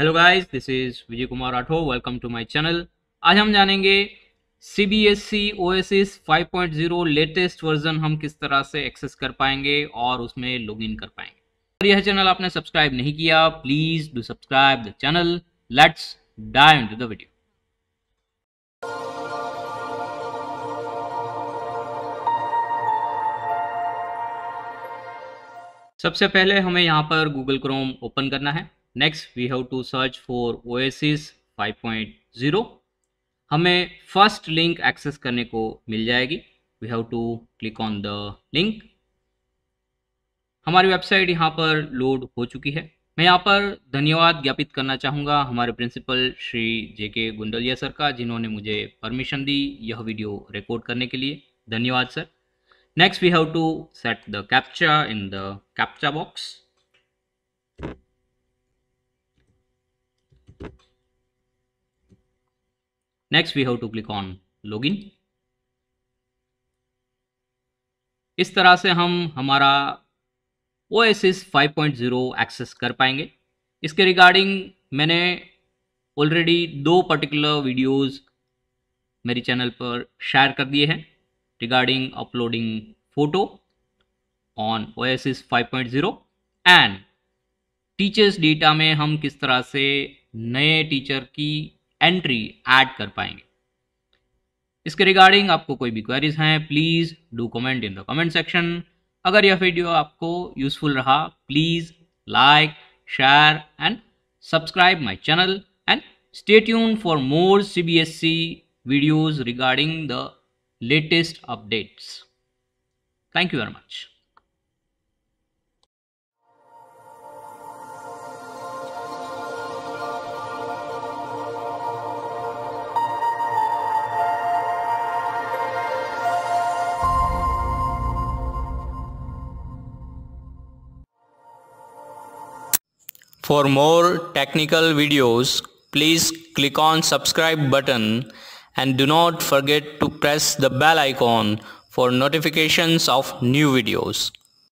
Hello guys this is Vijay Kumar Rathore welcome to my channel आज हम जानेंगे C B S C O S S five point zero latest version हम किस तरह से एक्सेस कर पाएंगे और उसमें लॉग इन कर पाएंगे अगर यह चैनल आपने सब्सक्राइब नहीं किया please do subscribe the channel let's dive to the video सबसे पहले हमें यहाँ पर गूगल क्रोम ओपन करना है next we have to search for OASIS 5.0 हमें फर्स्ट लिंक एक्सेस करने को मिल जाएगी we have to click on the link हमारी वेबसाइट यहाँ पर लोड हो चुकी है मैं यहाँ पर धन्यवाद ज्ञापित करना चाहूँगा हमारे प्रिंसिपल श्री जे के गुंडलिया सर का जिन्होंने मुझे परमिशन दी यह वीडियो रिकॉर्ड करने के लिए धन्यवाद sir next we have to set the captcha in the captcha box next we have to click on login इस तरह से हम हमारा O S S five point zero access कर पाएंगे इसके रिगार्डिंग मैंने ऑलरेडी दो पर्टिकुलर वीडियोस मेरी चैनल पर शेयर कर दिए हैं regarding uploading photo on O S S five point zero and teachers data में हम किस तरह से नए टीचर की एंट्री ऐड कर पाएंगे इसके रिगार्डिंग आपको कोई भी क्वेरीज हैं please do comment in the comment section अगर यह वीडियो आपको यूजफुल रहा please like share and subscribe my channel and more C B S CBSC videos regarding the latest updates thank you very much For more technical videos, please click on subscribe button and do not forget to press the bell icon for notifications of new videos.